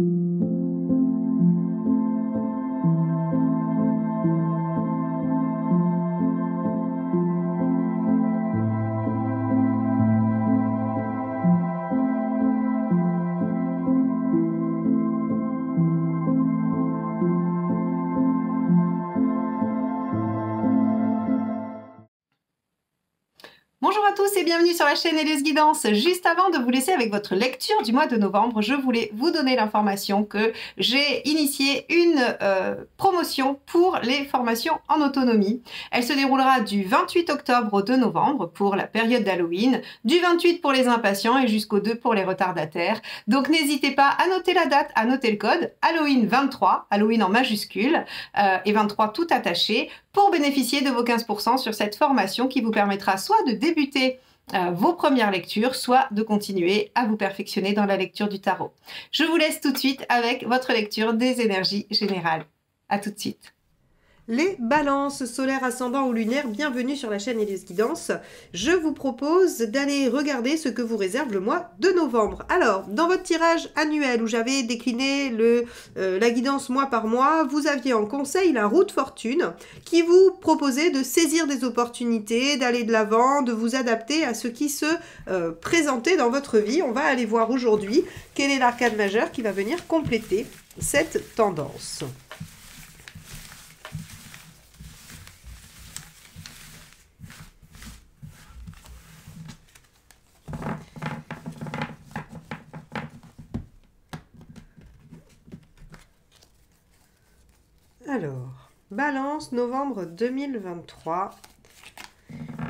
thank you bienvenue sur la chaîne Élise Guidance. Juste avant de vous laisser avec votre lecture du mois de novembre, je voulais vous donner l'information que j'ai initié une euh, promotion pour les formations en autonomie. Elle se déroulera du 28 octobre au 2 novembre pour la période d'Halloween, du 28 pour les impatients et jusqu'au 2 pour les retardataires. Donc n'hésitez pas à noter la date, à noter le code Halloween 23, Halloween en majuscule euh, et 23 tout attaché pour bénéficier de vos 15% sur cette formation qui vous permettra soit de débuter euh, vos premières lectures, soit de continuer à vous perfectionner dans la lecture du tarot. Je vous laisse tout de suite avec votre lecture des énergies générales. À tout de suite. Les balances solaires ascendants ou lunaires, bienvenue sur la chaîne qui Guidance. Je vous propose d'aller regarder ce que vous réserve le mois de novembre. Alors, dans votre tirage annuel où j'avais décliné le, euh, la guidance mois par mois, vous aviez en conseil la route fortune qui vous proposait de saisir des opportunités, d'aller de l'avant, de vous adapter à ce qui se euh, présentait dans votre vie. On va aller voir aujourd'hui quel est l'arcade majeur qui va venir compléter cette tendance. Alors, balance, novembre 2023.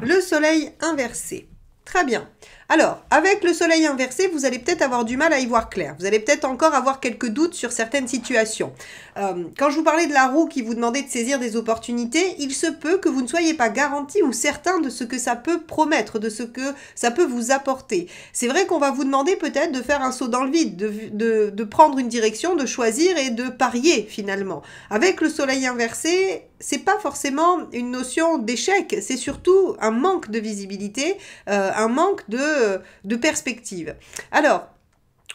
Le soleil inversé. Très bien. Alors, avec le soleil inversé, vous allez peut-être avoir du mal à y voir clair. Vous allez peut-être encore avoir quelques doutes sur certaines situations. Euh, quand je vous parlais de la roue qui vous demandait de saisir des opportunités, il se peut que vous ne soyez pas garanti ou certain de ce que ça peut promettre, de ce que ça peut vous apporter. C'est vrai qu'on va vous demander peut-être de faire un saut dans le vide, de, prendre une direction, de choisir et de parier finalement. Avec le soleil inversé, c'est pas forcément une notion d'échec, c'est surtout un manque de visibilité, euh, un manque de euh, de, perspective. Alors,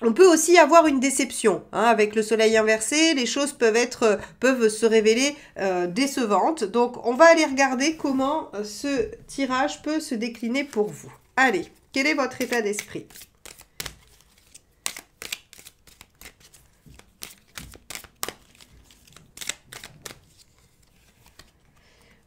on peut aussi avoir une déception. Hein, avec le soleil inversé, les choses peuvent, être, euh, peuvent se révéler euh, décevantes. Donc, on va aller regarder comment ce tirage peut se décliner pour vous. Allez, quel est votre état d'esprit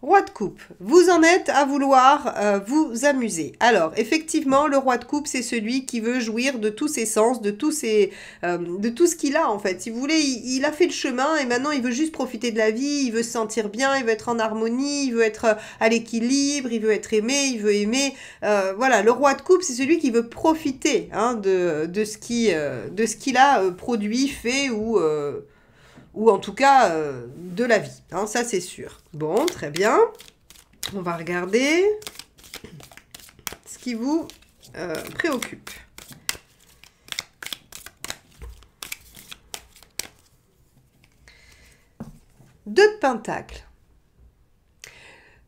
Roi de coupe, vous en êtes à vouloir euh, vous amuser. Alors, effectivement, le roi de coupe, c'est celui qui veut jouir de tous ses sens, de, tous ses, euh, de tout ce qu'il a, en fait. Si vous voulez, il, a fait le chemin et maintenant, il veut juste profiter de la vie, il veut se sentir bien, il veut être en harmonie, il veut être euh, à l'équilibre, il veut être aimé, il veut aimer. voilà, le roi de coupe, c'est celui qui veut profiter hein, de, ce de ce qu'il a produit, fait ou ou en tout cas euh, de la vie. Hein, ça, c'est sûr. Bon, très bien. On va regarder ce qui vous euh, préoccupe. Deux de pentacles.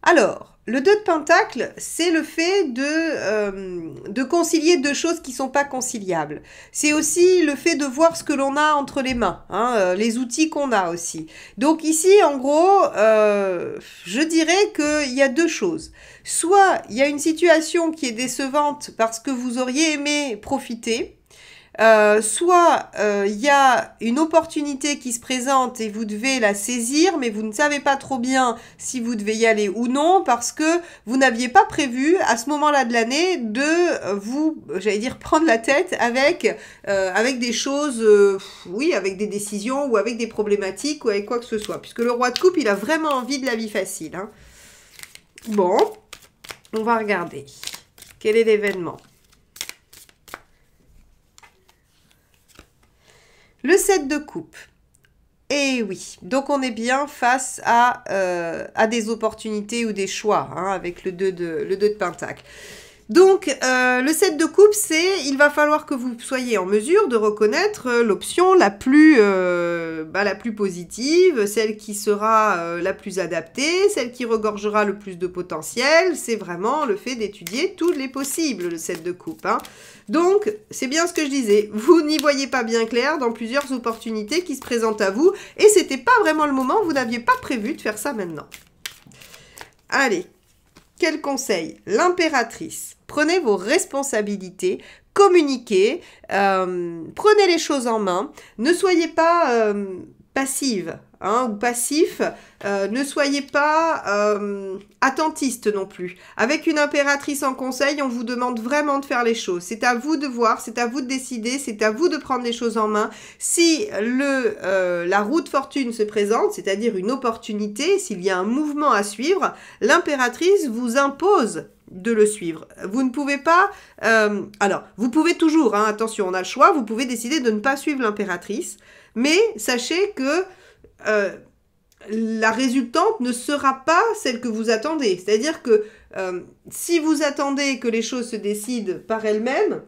Alors, le 2 de Pentacle, c'est le fait de, euh, de concilier deux choses qui ne sont pas conciliables. C'est aussi le fait de voir ce que l'on a entre les mains, hein, euh, les outils qu'on a aussi. Donc ici, en gros, euh, je dirais qu'il y a deux choses. Soit il y a une situation qui est décevante parce que vous auriez aimé profiter, euh, soit il euh, y a une opportunité qui se présente et vous devez la saisir, mais vous ne savez pas trop bien si vous devez y aller ou non parce que vous n'aviez pas prévu à ce moment-là de l'année de euh, vous, j'allais dire, prendre la tête avec avec des choses, oui, avec des décisions ou avec des problématiques ou avec quoi que ce soit, puisque le roi de coupe, il a vraiment envie de la vie facile. Hein. Bon, on va regarder. Quel est l'événement Le 7 de coupe. Et eh oui, donc on est bien face à, euh, à des opportunités ou des choix hein, avec le 2 le 2 de Pentacle. Donc, euh, le set de coupe, c'est il va falloir que vous soyez en mesure de reconnaître euh, l'option la, plus, euh, bah, la plus positive, celle qui sera la plus adaptée, celle qui regorgera le plus de potentiel. C'est vraiment le fait d'étudier tous les possibles, le set de coupe. Hein. Donc, c'est bien ce que je disais. Vous n'y voyez pas bien clair dans plusieurs opportunités qui se présentent à vous. Et c'était pas vraiment le moment, vous n'aviez pas prévu de faire ça maintenant. Allez, quel conseil L'impératrice. Prenez vos responsabilités, communiquez, euh, prenez les choses en main, ne soyez pas euh, passive hein, ou passif, euh, ne soyez pas attentiste non plus. Avec une impératrice en conseil, on vous demande vraiment de faire les choses. C'est à vous de voir, c'est à vous de décider, c'est à vous de prendre les choses en main. Si le, la route fortune se présente, c'est-à-dire une opportunité, s'il y a un mouvement à suivre, l'impératrice vous impose de le suivre. Vous ne pouvez pas... Euh, alors, vous pouvez toujours, hein, attention, on a le choix, vous pouvez décider de ne pas suivre l'impératrice, mais sachez que euh, la résultante ne sera pas celle que vous attendez. C'est-à-dire que euh, si vous attendez que les choses se décident par elles-mêmes,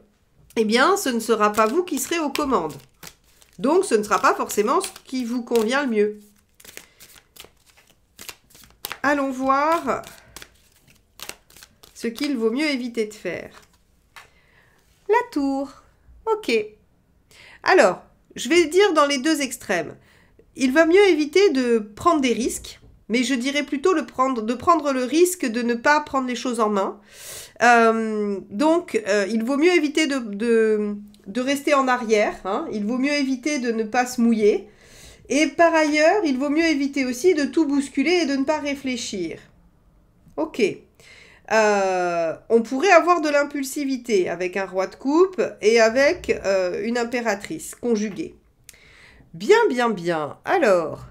eh bien, ce ne sera pas vous qui serez aux commandes. Donc, ce ne sera pas forcément ce qui vous convient le mieux. Allons voir ce qu'il vaut mieux éviter de faire. La tour. Ok. Alors, je vais dire dans les deux extrêmes. Il vaut mieux éviter de prendre des risques, mais je dirais plutôt le prendre, de prendre le risque de ne pas prendre les choses en main. Euh, donc, euh, il vaut mieux éviter de, rester en arrière, hein. il vaut mieux éviter de ne pas se mouiller. Et par ailleurs, il vaut mieux éviter aussi de tout bousculer et de ne pas réfléchir. Ok. Euh, on pourrait avoir de l'impulsivité avec un roi de coupe et avec euh, une impératrice conjuguée. Bien, bien, bien. Alors,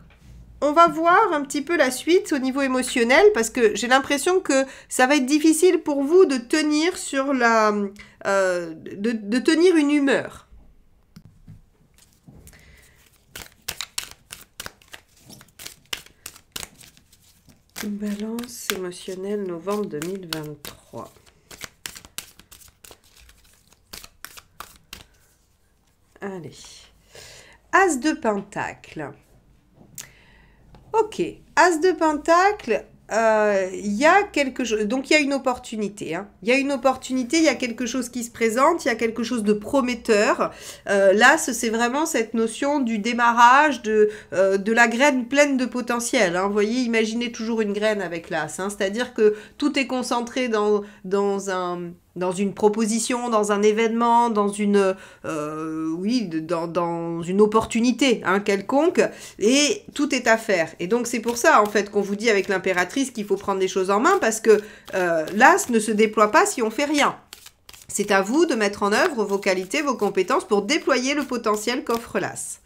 on va voir un petit peu la suite au niveau émotionnel parce que j'ai l'impression que ça va être difficile pour vous de tenir sur la, euh, de tenir une humeur. Balance émotionnelle novembre 2023. Allez. As de Pentacle. Ok. As de Pentacle, euh, il y a quelque chose. Donc il y a une opportunité. Hein. Il y a une opportunité, il y a quelque chose qui se présente, il y a quelque chose de prometteur. Euh, là, c'est vraiment cette notion du démarrage, de, euh, de la graine pleine de potentiel. Hein. Vous voyez, imaginez toujours une graine avec l'as. Hein. C'est-à-dire que tout est concentré dans, dans un dans une proposition, dans un événement, dans une, euh, oui, dans, une opportunité hein, quelconque, et tout est à faire. Et donc c'est pour ça en fait qu'on vous dit avec l'impératrice qu'il faut prendre les choses en main parce que euh, l'as ne se déploie pas si on fait rien. C'est à vous de mettre en œuvre vos qualités, vos compétences pour déployer le potentiel qu'offre l'as.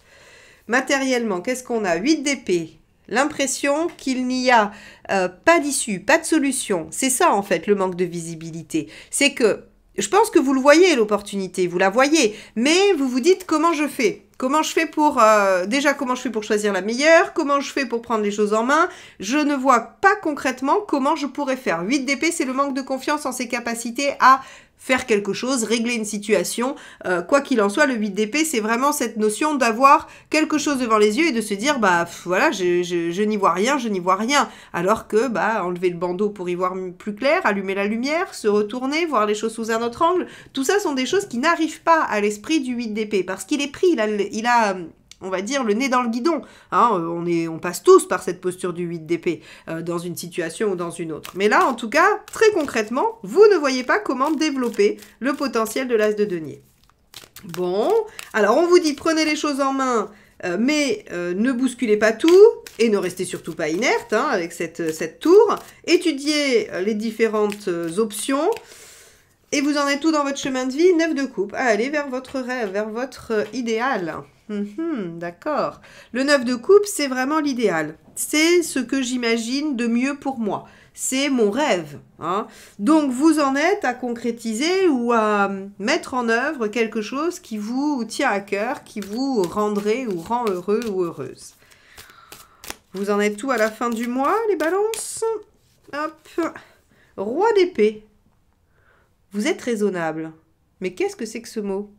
Matériellement, qu'est-ce qu'on a 8 d'épée, l'impression qu'il n'y a euh, pas d'issue, pas de solution. C'est ça en fait le manque de visibilité. C'est que je pense que vous le voyez l'opportunité, vous la voyez, mais vous vous dites comment je fais Comment je fais pour euh, déjà comment je fais pour choisir la meilleure Comment je fais pour prendre les choses en main Je ne vois pas concrètement comment je pourrais faire. 8 d'épée c'est le manque de confiance en ses capacités à faire quelque chose, régler une situation. Euh, quoi qu'il en soit, le 8 d'épée, c'est vraiment cette notion d'avoir quelque chose devant les yeux et de se dire, bah voilà, je, je, n'y vois rien, je n'y vois rien. Alors que, bah, enlever le bandeau pour y voir plus clair, allumer la lumière, se retourner, voir les choses sous un autre angle, tout ça sont des choses qui n'arrivent pas à l'esprit du 8 d'épée parce qu'il est pris, il a... Il a on va dire, le nez dans le guidon. Hein, euh, on, est, on passe tous par cette posture du 8 d'épée euh, dans une situation ou dans une autre. Mais là, en tout cas, très concrètement, vous ne voyez pas comment développer le potentiel de l'as de denier. Bon, alors on vous dit prenez les choses en main, euh, mais ne bousculez pas tout et ne restez surtout pas inerte hein, avec cette, tour. Étudiez les différentes options. Et vous en êtes tout dans votre chemin de vie, neuf de coupe, à aller vers votre rêve, vers votre idéal. Mhm, d'accord. Le 9 de coupe, c'est vraiment l'idéal. C'est ce que j'imagine de mieux pour moi. C'est mon rêve. Hein. Donc vous en êtes à concrétiser ou à mettre en œuvre quelque chose qui vous tient à cœur, qui vous rendrait ou rend heureux ou heureuse. Vous en êtes tout à la fin du mois, les balances Hop. Roi d'épée. Vous êtes raisonnable. Mais qu'est-ce que c'est que ce mot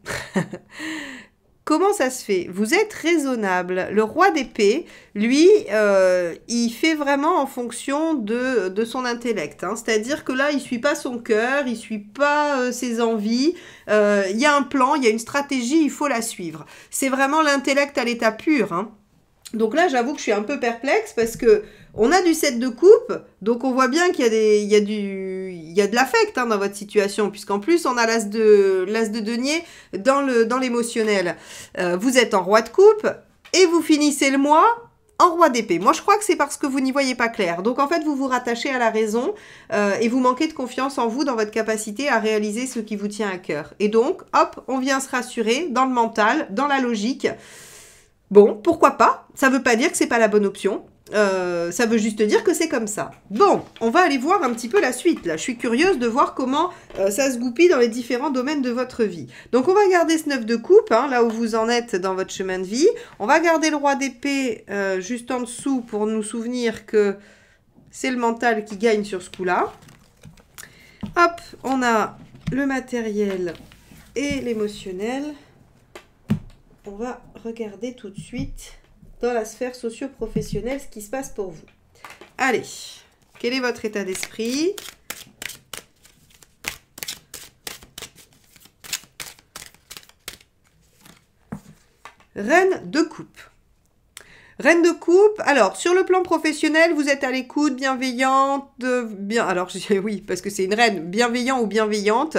Comment ça se fait Vous êtes raisonnable. Le roi d'épée, lui, euh, il fait vraiment en fonction de, de son intellect. Hein. C'est-à-dire que là, il suit pas son cœur, il suit pas euh, ses envies. Euh, il y a un plan, il y a une stratégie, il faut la suivre. C'est vraiment l'intellect à l'état pur. Hein. Donc là, j'avoue que je suis un peu perplexe parce que on a du set de coupe, donc on voit bien qu'il y a des, il y a du, il y a de l'affect hein, dans votre situation, puisqu'en plus on a l'as de, l'as de denier dans le, dans l'émotionnel. Euh, vous êtes en roi de coupe et vous finissez le mois en roi d'épée. Moi, je crois que c'est parce que vous n'y voyez pas clair. Donc, en fait, vous vous rattachez à la raison euh, et vous manquez de confiance en vous, dans votre capacité à réaliser ce qui vous tient à cœur. Et donc, hop, on vient se rassurer dans le mental, dans la logique. Bon, pourquoi pas Ça veut pas dire que c'est pas la bonne option. Euh, ça veut juste dire que c'est comme ça. Bon, on va aller voir un petit peu la suite. Là, je suis curieuse de voir comment euh, ça se goupille dans les différents domaines de votre vie. Donc, on va garder ce 9 de coupe, hein, là où vous en êtes dans votre chemin de vie. On va garder le roi d'épée euh, juste en dessous pour nous souvenir que c'est le mental qui gagne sur ce coup-là. Hop, on a le matériel et l'émotionnel on va regarder tout de suite dans la sphère socio-professionnelle ce qui se passe pour vous. Allez, quel est votre état d'esprit Reine de coupe. Reine de coupe, alors sur le plan professionnel, vous êtes à l'écoute, bienveillante, euh, bien. Alors oui, parce que c'est une reine, Bienveillante... ou bienveillante,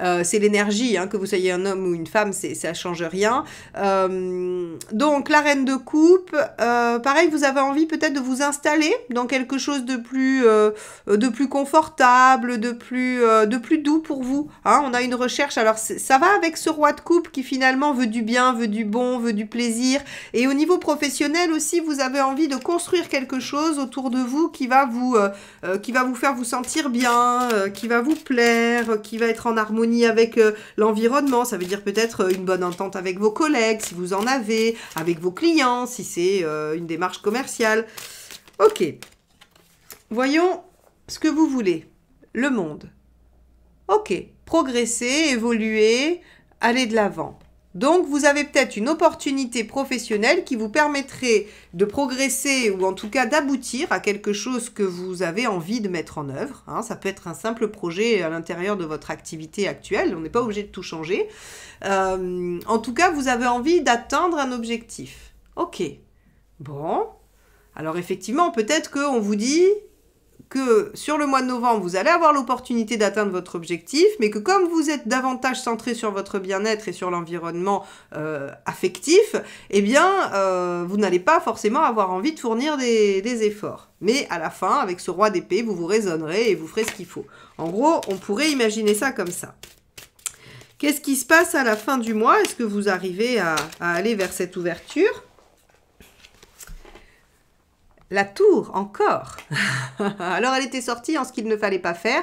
euh, c'est l'énergie, hein, que vous soyez un homme ou une femme, c'est ça change rien. Euh, donc la reine de coupe, pareil, vous avez envie peut-être de vous installer dans quelque chose de plus, de plus confortable, de plus, de plus doux pour vous. Hein. on a une recherche. Alors ça va avec ce roi de coupe qui finalement veut du bien, veut du bon, veut du plaisir. Et au niveau professionnel si vous avez envie de construire quelque chose autour de vous qui va vous, euh, euh, faire vous sentir bien, euh, qui va vous plaire, qui va être en harmonie avec l'environnement, ça veut dire peut-être une bonne entente avec vos collègues, si vous en avez, avec vos clients, si c'est une démarche commerciale. Ok. Voyons ce que vous voulez. Le monde. Ok. Progresser, évoluer, aller de l'avant. Donc vous avez peut-être une opportunité professionnelle qui vous permettrait de progresser ou en tout cas d'aboutir à quelque chose que vous avez envie de mettre en œuvre. Hein. ça peut être un simple projet à l'intérieur de votre activité actuelle, on n'est pas obligé de tout changer. Euh, en tout cas, vous avez envie d'atteindre un objectif. Ok. Bon. Alors effectivement, peut-être qu'on vous dit, que sur le mois de novembre, vous allez avoir l'opportunité d'atteindre votre objectif, mais que comme vous êtes davantage centré sur votre bien-être et sur l'environnement euh, affectif, eh bien, euh, vous n'allez pas forcément avoir envie de fournir des, efforts. Mais à la fin, avec ce roi d'épée, vous vous raisonnerez et vous ferez ce qu'il faut. En gros, on pourrait imaginer ça comme ça. Qu'est-ce qui se passe à la fin du mois Est-ce que vous arrivez à aller vers cette ouverture la tour encore. Alors elle était sortie en ce qu'il ne fallait pas faire.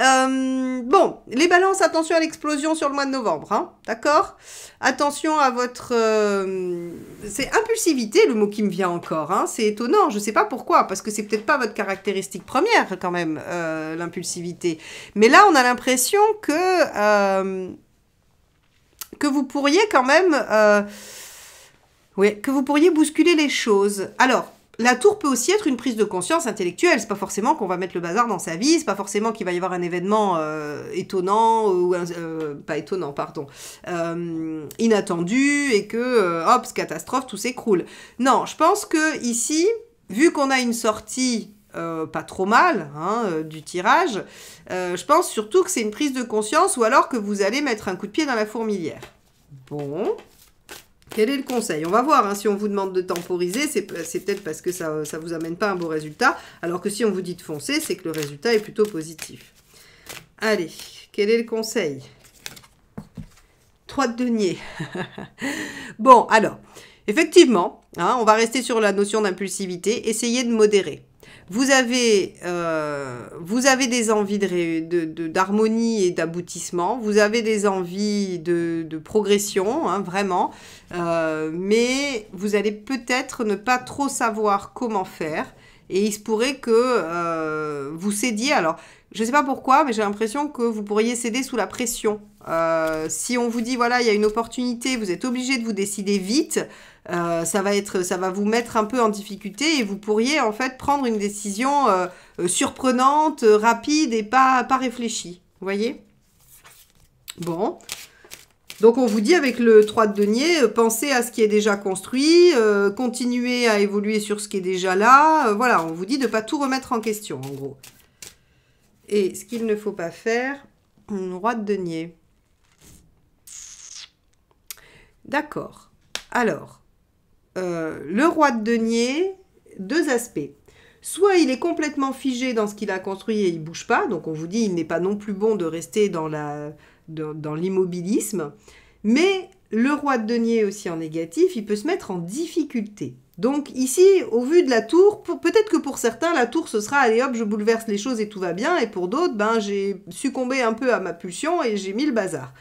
Euh, bon, les balances, attention à l'explosion sur le mois de novembre, hein, d'accord Attention à votre... Euh, c'est impulsivité le mot qui me vient encore, hein, c'est étonnant, je ne sais pas pourquoi, parce que c'est peut-être pas votre caractéristique première quand même, euh, l'impulsivité. Mais là, on a l'impression que... que vous pourriez quand même... oui, que vous pourriez bousculer les choses. Alors, la tour peut aussi être une prise de conscience intellectuelle. C'est pas forcément qu'on va mettre le bazar dans sa vie, c'est pas forcément qu'il va y avoir un événement euh, étonnant ou euh, pas étonnant, pardon, euh, inattendu et que hop catastrophe, tout s'écroule. Non, je pense que ici, vu qu'on a une sortie pas trop mal hein, du tirage. je pense surtout que c'est une prise de conscience ou alors que vous allez mettre un coup de pied dans la fourmilière. Bon, quel est le conseil On va voir, hein, si on vous demande de temporiser, c'est peut-être parce que ça ne vous amène pas un beau résultat, alors que si on vous dit de foncer, c'est que le résultat est plutôt positif. Allez, quel est le conseil Trois deniers. bon, alors, effectivement, hein, on va rester sur la notion d'impulsivité, essayez de modérer. Euh, vous avez, des envies d'harmonie et d'aboutissement, vous avez des envies de, progression, hein, vraiment, euh, mais vous allez peut-être ne pas trop savoir comment faire. Et il se pourrait que euh, vous cédiez. Alors, je ne sais pas pourquoi, mais j'ai l'impression que vous pourriez céder sous la pression. si on vous dit, voilà, il y a une opportunité, vous êtes obligé de vous décider vite, euh, ça va être, ça va vous mettre un peu en difficulté et vous pourriez en fait prendre une décision euh, euh, surprenante, rapide et pas, pas réfléchie. Vous voyez Bon. Donc on vous dit avec le 3 de denier, pensez à ce qui est déjà construit, continuez à évoluer sur ce qui est déjà là. voilà, on vous dit de ne pas tout remettre en question en gros. Et ce qu'il ne faut pas faire, roi de denier. D'accord. Alors, euh, le roi de denier, deux aspects. Soit il est complètement figé dans ce qu'il a construit et il bouge pas, donc on vous dit il n'est pas non plus bon de rester dans la dans, l'immobilisme, mais le roi de denier aussi en négatif, il peut se mettre en difficulté. Donc ici, au vu de la tour, peut-être que pour certains, la tour, ce sera, allez hop, je bouleverse les choses et tout va bien, et pour d'autres, ben, j'ai succombé un peu à ma pulsion et j'ai mis le bazar.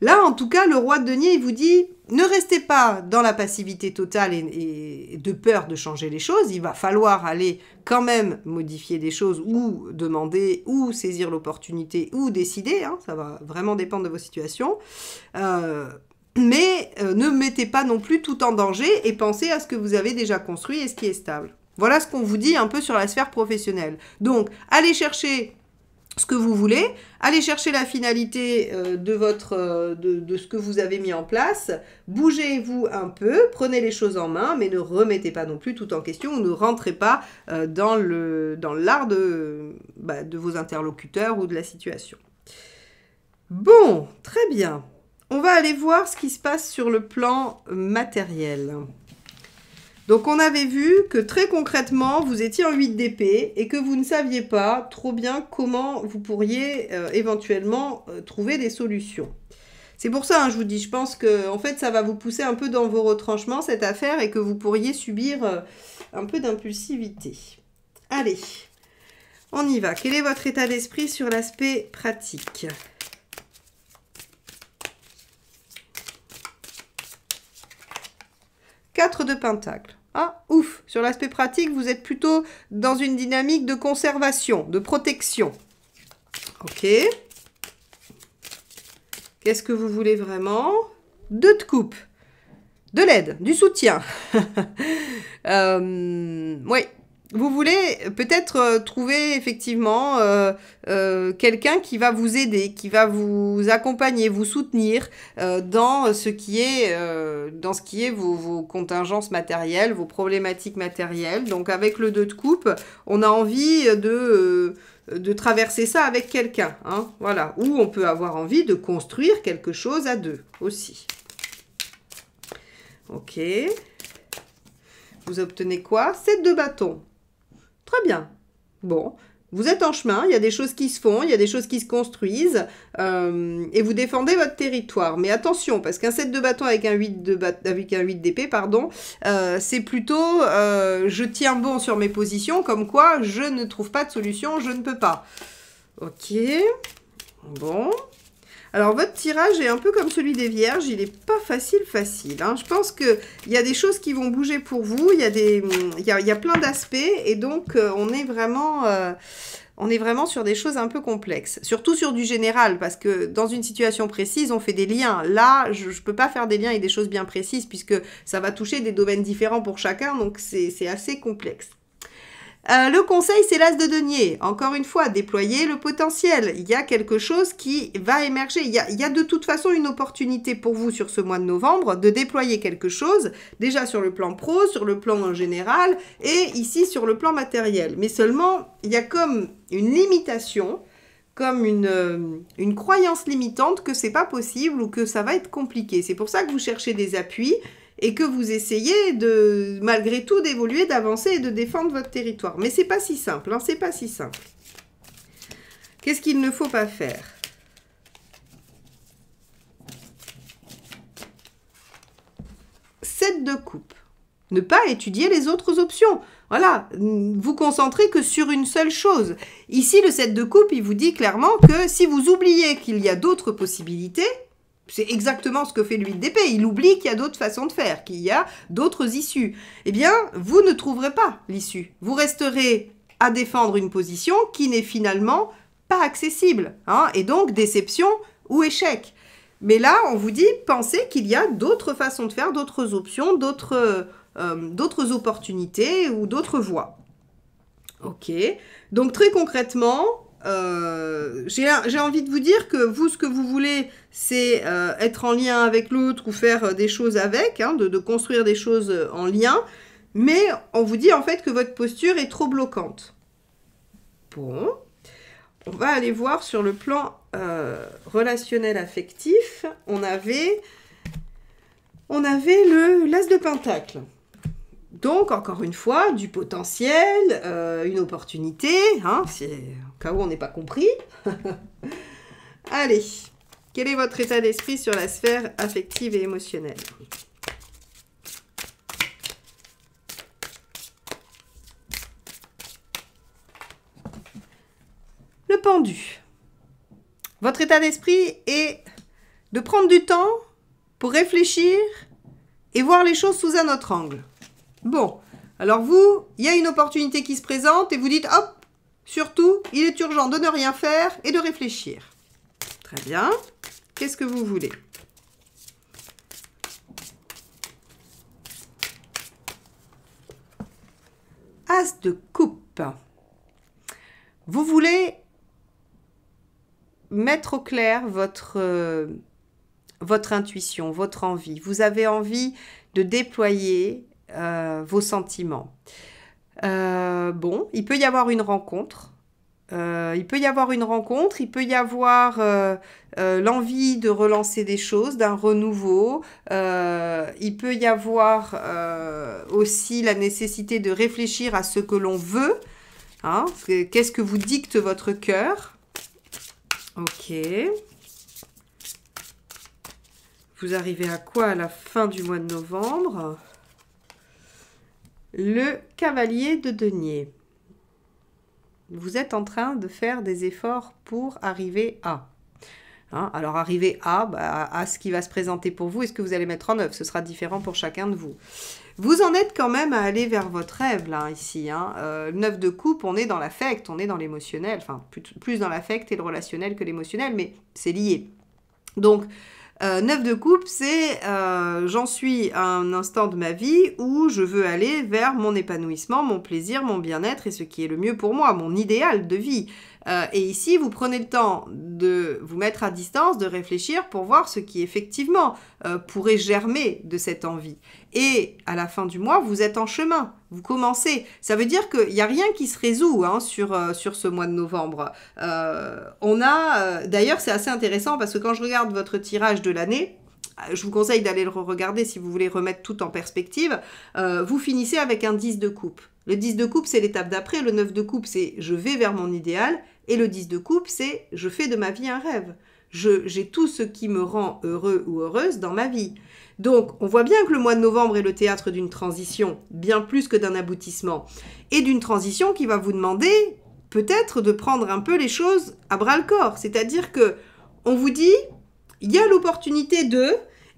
Là, en tout cas, le roi de denier, il vous dit, ne restez pas dans la passivité totale et, de peur de changer les choses. Il va falloir aller quand même modifier des choses ou demander ou saisir l'opportunité ou décider. Hein. ça va vraiment dépendre de vos situations. Euh, mais euh, ne mettez pas non plus tout en danger et pensez à ce que vous avez déjà construit et ce qui est stable. Voilà ce qu'on vous dit un peu sur la sphère professionnelle. Donc, allez chercher ce que vous voulez, allez chercher la finalité euh, de, votre, euh, de, ce que vous avez mis en place, bougez-vous un peu, prenez les choses en main, mais ne remettez pas non plus tout en question ou ne rentrez pas euh, dans l'art bah, de vos interlocuteurs ou de la situation. Bon, très bien. On va aller voir ce qui se passe sur le plan matériel. Donc on avait vu que très concrètement, vous étiez en 8 d'épée et que vous ne saviez pas trop bien comment vous pourriez euh, éventuellement euh, trouver des solutions. C'est pour ça, hein, je vous dis, je pense que en fait, ça va vous pousser un peu dans vos retranchements, cette affaire, et que vous pourriez subir euh, un peu d'impulsivité. Allez, on y va. Quel est votre état d'esprit sur l'aspect pratique Quatre de Pentacle. Ah, ouf Sur l'aspect pratique, vous êtes plutôt dans une dynamique de conservation, de protection. Ok. Qu'est-ce que vous voulez vraiment Deux de coupe. De l'aide, du soutien. Euh, oui, vous voulez peut-être euh, trouver effectivement euh, euh, quelqu'un qui va vous aider, qui va vous accompagner, vous soutenir dans ce qui est, dans ce qui est vos, contingences matérielles, vos problématiques matérielles. Donc avec le 2 de coupe, on a envie de de traverser ça avec quelqu'un, hein. voilà. Ou on peut avoir envie de construire quelque chose à deux aussi. Ok. Vous obtenez quoi Ces deux bâtons. Très bien. Bon, vous êtes en chemin, il y a des choses qui se font, il y a des choses qui se construisent, euh, et vous défendez votre territoire. Mais attention, parce qu'un 7 de bâton avec un 8 de un d'épée, pardon, euh, c'est plutôt euh, je tiens bon sur mes positions, comme quoi je ne trouve pas de solution, je ne peux pas. Ok. Bon. Alors, votre tirage est un peu comme celui des Vierges. Il n'est pas facile, facile. Hein. Je pense qu'il y a des choses qui vont bouger pour vous. Il y, a y, a, y a plein d'aspects. Et donc, euh, on est vraiment... Euh, on est vraiment sur des choses un peu complexes, surtout sur du général, parce que dans une situation précise, on fait des liens. Là, je ne peux pas faire des liens et des choses bien précises, puisque ça va toucher des domaines différents pour chacun, donc c'est assez complexe. Euh, le conseil, c'est l'as de denier. Encore une fois, déployer le potentiel. Il y a quelque chose qui va émerger. Il y, a, de toute façon une opportunité pour vous sur ce mois de novembre de déployer quelque chose, déjà sur le plan pro, sur le plan en général, et ici sur le plan matériel. Mais seulement, il y a comme une limitation comme une, euh, une, croyance limitante que c'est pas possible ou que ça va être compliqué. C'est pour ça que vous cherchez des appuis et que vous essayez de, malgré tout, d'évoluer, d'avancer et de défendre votre territoire. Mais c'est pas si simple, hein, c'est pas si simple. Qu'est-ce qu'il ne faut pas faire 7 de coupe. Ne pas étudier les autres options. Voilà, vous concentrez que sur une seule chose. Ici, le 7 de coupe, il vous dit clairement que si vous oubliez qu'il y a d'autres possibilités, c'est exactement ce que fait l'huile d'épée. Il oublie qu'il y a d'autres façons de faire, qu'il y a d'autres issues. Eh bien, vous ne trouverez pas l'issue. Vous resterez à défendre une position qui n'est finalement pas accessible. Hein, et donc, déception ou échec. Mais là, on vous dit, pensez qu'il y a d'autres façons de faire, d'autres options, d'autres euh, opportunités ou d'autres voies. Ok. Donc, très concrètement, euh, j'ai envie de vous dire que vous, ce que vous voulez, c'est euh, être en lien avec l'autre ou faire euh, des choses avec, hein, de, construire des choses en lien, mais on vous dit en fait que votre posture est trop bloquante. Bon, on va aller voir sur le plan relationnel affectif. On avait, on avait le l'as de Pentacle. Donc, encore une fois, du potentiel, une opportunité, hein, c'est cas où on n'est pas compris. Allez, quel est votre état d'esprit sur la sphère affective et émotionnelle Le pendu. Votre état d'esprit est de prendre du temps pour réfléchir et voir les choses sous un autre angle. Bon, alors vous, il y a une opportunité qui se présente et vous dites, hop, Surtout, il est urgent de ne rien faire et de réfléchir. Très bien. Qu'est-ce que vous voulez As de coupe. Vous voulez mettre au clair votre, euh, votre intuition, votre envie. Vous avez envie de déployer euh, vos sentiments. Euh, bon, euh, il peut y avoir une rencontre. il peut y avoir une rencontre, il peut y avoir l'envie de relancer des choses, d'un renouveau, euh, il peut y avoir aussi la nécessité de réfléchir à ce que l'on veut, hein. qu'est-ce que vous dicte votre cœur. Ok. Vous arrivez à quoi à la fin du mois de novembre le cavalier de denier. Vous êtes en train de faire des efforts pour arriver à. Hein, alors arriver bah, à, à ce qui va se présenter pour vous et ce que vous allez mettre en œuvre, ce sera différent pour chacun de vous. Vous en êtes quand même à aller vers votre rêve là ici. Hein. Euh, neuf de coupe, on est dans l'affect, on est dans l'émotionnel, enfin plus dans l'affect et le relationnel que l'émotionnel, mais c'est lié. Donc euh, neuf de coupe, c'est euh, j'en suis un instant de ma vie où je veux aller vers mon épanouissement, mon plaisir, mon bien-être et ce qui est le mieux pour moi, mon idéal de vie. Euh, et ici, vous prenez le temps de vous mettre à distance, de réfléchir pour voir ce qui effectivement euh, pourrait germer de cette envie. Et à la fin du mois, vous êtes en chemin, vous commencez. Ça veut dire qu'il n'y a rien qui se résout hein, euh, sur, ce mois de novembre. on a, d'ailleurs, c'est assez intéressant parce que quand je regarde votre tirage de l'année, je vous conseille d'aller le regarder si vous voulez remettre tout en perspective, vous finissez avec un 10 de coupe. Le 10 de coupe, c'est l'étape d'après. Le 9 de coupe, c'est je vais vers mon idéal. Et le 10 de coupe, c'est je fais de ma vie un rêve. J'ai tout ce qui me rend heureux ou heureuse dans ma vie. Donc, on voit bien que le mois de novembre est le théâtre d'une transition, bien plus que d'un aboutissement. Et d'une transition qui va vous demander peut-être de prendre un peu les choses à bras le corps. C'est-à-dire que on vous dit, il y a l'opportunité de,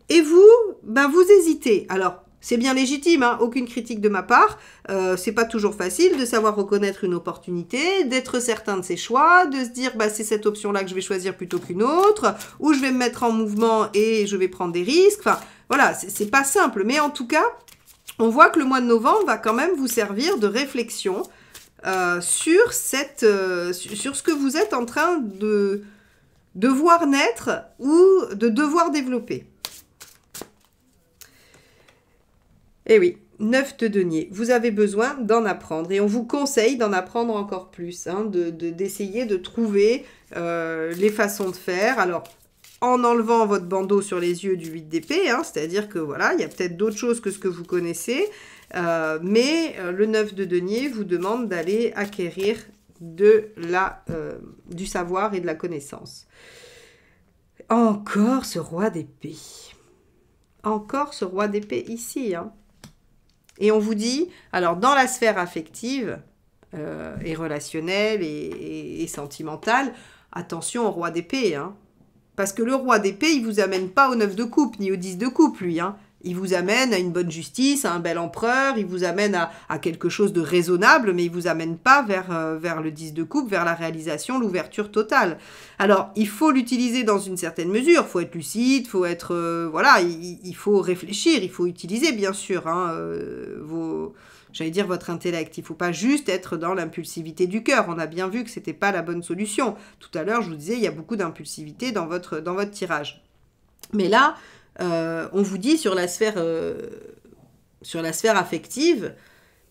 et vous, ben, vous hésitez. Alors, c'est bien légitime, hein. aucune critique de ma part. Euh, c'est pas toujours facile de savoir reconnaître une opportunité, d'être certain de ses choix, de se dire bah c'est cette option-là que je vais choisir plutôt qu'une autre, ou je vais me mettre en mouvement et je vais prendre des risques. Enfin, voilà, c'est pas simple. Mais en tout cas, on voit que le mois de novembre va quand même vous servir de réflexion euh, sur, cette, euh, sur ce que vous êtes en train de, devoir naître ou de devoir développer. Eh oui, 9 de deniers. Vous avez besoin d'en apprendre et on vous conseille d'en apprendre encore plus, hein, d'essayer de, trouver euh, les façons de faire. Alors, en enlevant votre bandeau sur les yeux du 8 d'épée, hein, c'est-à-dire que voilà, il y a peut-être d'autres choses que ce que vous connaissez, euh, mais euh, le 9 de denier vous demande d'aller acquérir de la, du savoir et de la connaissance. Encore ce roi d'épée. Encore ce roi d'épée ici. Hein. Et on vous dit, alors dans la sphère affective euh, et relationnelle et, sentimentale, attention au roi d'épée. Hein. Parce que le roi d'épée, il vous amène pas au 9 de coupe, ni au 10 de coupe, lui. Hein. Il vous amène à une bonne justice, à un bel empereur, il vous amène à, quelque chose de raisonnable, mais il vous amène pas vers, euh, vers le 10 de coupe, vers la réalisation, l'ouverture totale. Alors, il faut l'utiliser dans une certaine mesure, il faut être lucide, faut être... Euh, voilà, il, faut réfléchir, il faut utiliser, bien sûr, hein, euh, vos j'allais dire votre intellect. Il faut pas juste être dans l'impulsivité du cœur. On a bien vu que c'était pas la bonne solution. Tout à l'heure, je vous disais, il y a beaucoup d'impulsivité dans votre, dans votre tirage. Mais là, euh, on vous dit sur la sphère, euh, sur la sphère affective,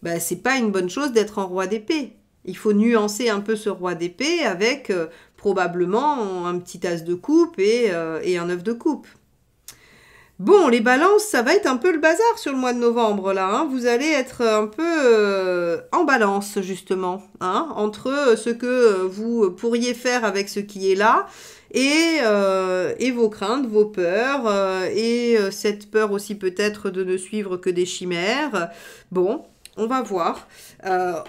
bah, c'est pas une bonne chose d'être en roi d'épée. Il faut nuancer un peu ce roi d'épée avec euh, probablement un petit as de coupe et, un œuf de coupe. Bon, les balances, ça va être un peu le bazar sur le mois de novembre, là. Hein. Vous allez être un peu en balance, justement, hein, entre ce que vous pourriez faire avec ce qui est là euh, et, vos craintes, vos peurs, euh, et euh, cette peur aussi peut-être de ne suivre que des chimères. Bon, on va voir.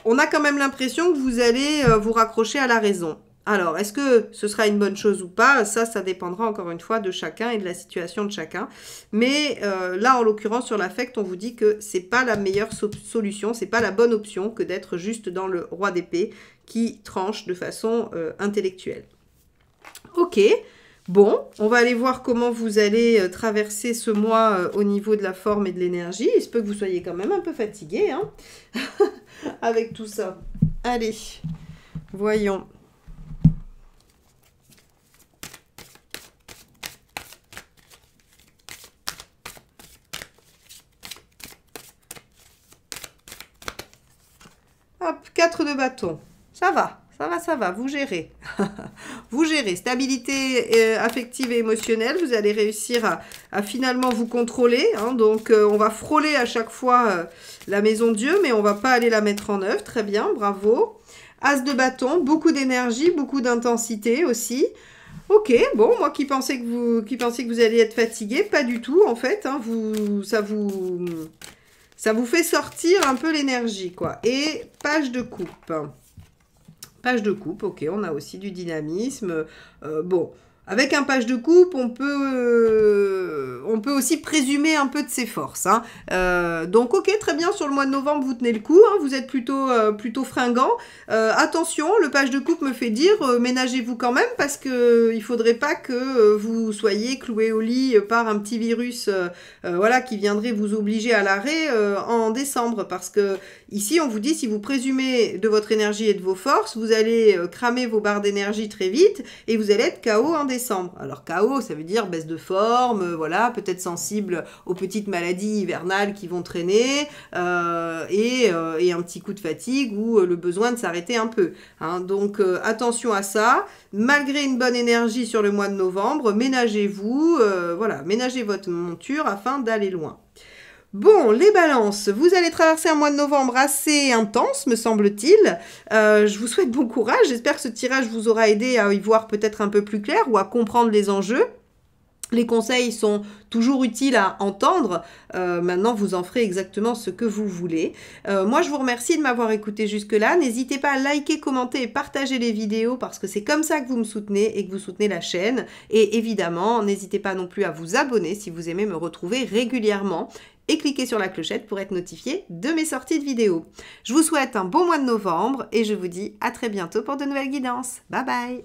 on a quand même l'impression que vous allez vous raccrocher à la raison. Alors, est-ce que ce sera une bonne chose ou pas Ça, ça dépendra encore une fois de chacun et de la situation de chacun. Mais là, en l'occurrence, sur l'affect, on vous dit que ce c'est pas la meilleure solution, solution, c'est pas la bonne option que d'être juste dans le roi d'épée qui tranche de façon intellectuelle. Ok, bon, on va aller voir comment vous allez euh, traverser ce mois euh, au niveau de la forme et de l'énergie. Il se peut que vous soyez quand même un peu fatigué hein avec tout ça. Allez, voyons. Hop, 4 de bâton. Ça va, ça va, ça va, vous gérez. vous gérez. Stabilité euh, affective et émotionnelle, vous allez réussir à, finalement vous contrôler. Hein. donc, euh, on va frôler à chaque fois euh, la maison Dieu, mais on va pas aller la mettre en œuvre. Très bien, bravo. As de bâton, beaucoup d'énergie, beaucoup d'intensité aussi. Ok, bon, moi qui pensais que vous, qui que vous alliez être fatigué, pas du tout en fait. Hein. vous, ça vous, ça vous fait sortir un peu l'énergie, quoi. Et page de coupe. Page de coupe, ok, on a aussi du dynamisme. Euh, bon, avec un page de coupe, on peut, euh, on peut aussi présumer un peu de ses forces. Hein. Euh, donc ok, très bien, sur le mois de novembre, vous tenez le coup, hein. vous êtes plutôt, euh, plutôt fringant. attention, le page de coupe me fait dire, ménagez-vous quand même, parce qu'il ne faudrait pas que vous soyez cloué au lit par un petit virus voilà, qui viendrait vous obliger à l'arrêt en décembre. Parce que ici, on vous dit, si vous présumez de votre énergie et de vos forces, vous allez cramer vos barres d'énergie très vite et vous allez être KO en décembre. Alors chaos, ça veut dire baisse de forme, euh, voilà, peut-être sensible aux petites maladies hivernales qui vont traîner euh, euh, et, un petit coup de fatigue ou le besoin de s'arrêter un peu. Hein. Donc attention à ça. Malgré une bonne énergie sur le mois de novembre, ménagez-vous, voilà, ménagez votre monture afin d'aller loin. Bon, les balances, vous allez traverser un mois de novembre assez intense, me semble-t-il. Euh, je vous souhaite bon courage, j'espère que ce tirage vous aura aidé à y voir peut-être un peu plus clair ou à comprendre les enjeux. Les conseils sont toujours utiles à entendre. Euh, maintenant, vous en ferez exactement ce que vous voulez. Euh, moi, je vous remercie de m'avoir écouté jusque-là. N'hésitez pas à liker, commenter et partager les vidéos parce que c'est comme ça que vous me soutenez et que vous soutenez la chaîne. Et évidemment, n'hésitez pas non plus à vous abonner si vous aimez me retrouver régulièrement et cliquez sur la clochette pour être notifié de mes sorties de vidéos. Je vous souhaite un bon mois de novembre et je vous dis à très bientôt pour de nouvelles guidances. Bye bye